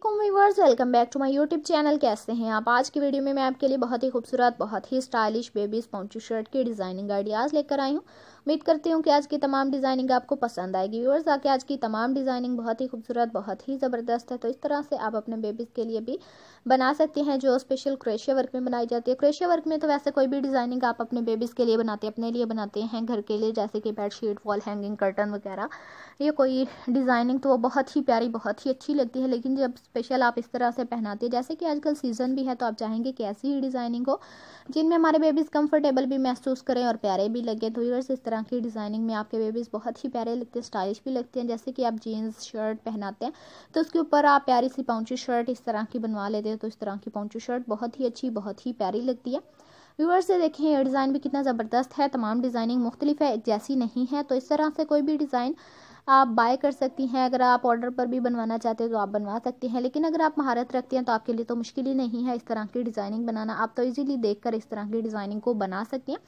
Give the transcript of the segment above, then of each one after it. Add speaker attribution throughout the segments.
Speaker 1: Aslam viewers welcome back to my YouTube channel कैसे हैं आप आज की वीडियो में मैं आपके लिए बहुत ही खूबसूरत बहुत ही स्टाइलिश बेबीज पहुंची शर्ट की डिज़ाइनिंग आइडियाज़ लेकर आई हूं उम्मीद करती हूं कि आज की तमाम डिज़ाइनिंग आपको पसंद आएगी व्यवर्स आके आज की तमाम डिज़ाइनिंग बहुत ही खूबसूरत बहुत ही ज़बरदस्त है तो इस तरह से आप अपने बेबीज़ के लिए भी बना सकते हैं जो स्पेशल क्रेशिया वर्क में बनाई जाती है क्रेशिया वर्क में तो वैसे कोई भी डिज़ाइनिंग आप अपने बेबीज़ के लिए बनाते हैं अपने लिए बनाते हैं घर के लिए जैसे कि बेडशीट वॉल हैंगिंग कर्टन वगैरह ये कोई डिज़ाइनिंग तो वो बहुत ही प्यारी बहुत ही अच्छी लगती है लेकिन जब स्पेशल आप इस तरह से पहनाती है जैसे कि आजकल सीज़न भी है तो आप चाहेंगे कि ऐसी ही डिज़ाइनिंग हो जिनमें हमारे बेबीज़ कंफर्टेबल भी महसूस करें और प्यारे भी लगे तो यूर्स इस तरह की डिज़ाइनिंग में आपके बेबीज़ बहुत ही प्यारे लगते हैं स्टाइलिश भी लगते हैं जैसे कि आप जीन्स शर्ट पहनाते हैं तो उसके ऊपर आप प्यारी सी पाउंची शर्ट इस तरह की बनवा लेते हैं तो इस तरह की पाउंची शर्ट बहुत ही अच्छी बहुत ही प्यारी लगती है व्यूअर्स से देखें ये डिज़ाइन भी कितना ज़बरदस्त है तमाम डिज़ाइनिंग मुख्तलिफ है जैसी नहीं है तो इस तरह से कोई भी डिज़ाइन आप बाय कर सकती हैं अगर आप ऑर्डर पर भी बनवाना चाहते हो तो आप बनवा सकती हैं लेकिन अगर आप महारत रखती हैं तो आपके लिए तो मुश्किल ही नहीं है इस तरह की डिज़ाइनिंग बनाना आप तो ईजिली देख कर इस तरह की डिज़ाइनिंग को बना सकती हैं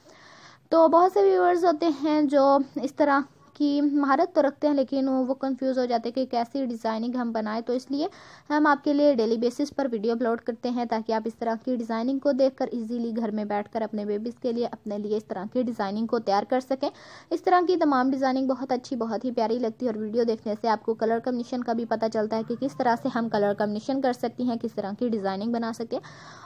Speaker 1: तो बहुत से व्यूअर्स होते हैं जो इस तरह कि महारत तो रखते हैं लेकिन वो कंफ्यूज हो जाते हैं कि कैसी डिज़ाइनिंग हम बनाएं तो इसलिए हम आपके लिए डेली बेसिस पर वीडियो अपलोड करते हैं ताकि आप इस तरह की डिज़ाइनिंग को कर इजीली घर में कर अपने बेबीज़ के लिए अपने लिए इस तरह की डिज़ाइनिंग को तैयार कर सकें इस तरह की तमाम डिज़ाइनिंग बहुत अच्छी बहुत ही प्यारी लगती है और वीडियो देखने से आपको कलर कम्बिनेशन का भी पता चलता है कि किस तरह से हम कलर कम्बिनेशन कर सकती हैं किस तरह की डिज़ाइनिंग बना सकते हैं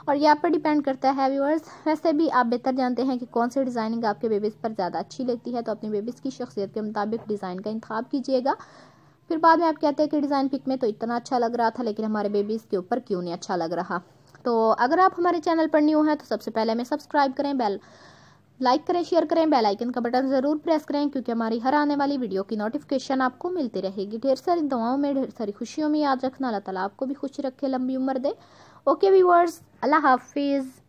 Speaker 1: और यहाँ पर डिपेंड करता है व्यूअर्स वैसे भी आप बेहतर जानते हैं कि कौन सी डिज़ाइनिंग आपके बेबीज़ पर ज़्यादा अच्छी लगती है तो अपनी बेबीज़ की शख्सियत के मुताबिक मुताबिक डिज़ाइन का इंतब कीजिएगा फिर बाद में आप कहते हैं कि डिज़ाइन पिक में तो इतना अच्छा लग रहा था लेकिन हमारे बेबी इसके ऊपर क्यों नहीं अच्छा लग रहा तो अगर आप हमारे चैनल पर न्यू हैं तो सबसे पहले हमें सब्सक्राइब करें बेल लाइक करें शेयर करें बेल आइकन का बटन ज़रूर प्रेस करें क्योंकि हमारी हर आने वाली वीडियो की नोटिफिकेशन आपको मिलती रहेगी ढेर सारी दुआओं में ढेर सारी खुशियों में याद रखना अल्लाह ताला आपको भी खुश रखे लंबी उम्र दे ओके वीवर्स अल्लाह हाफिज़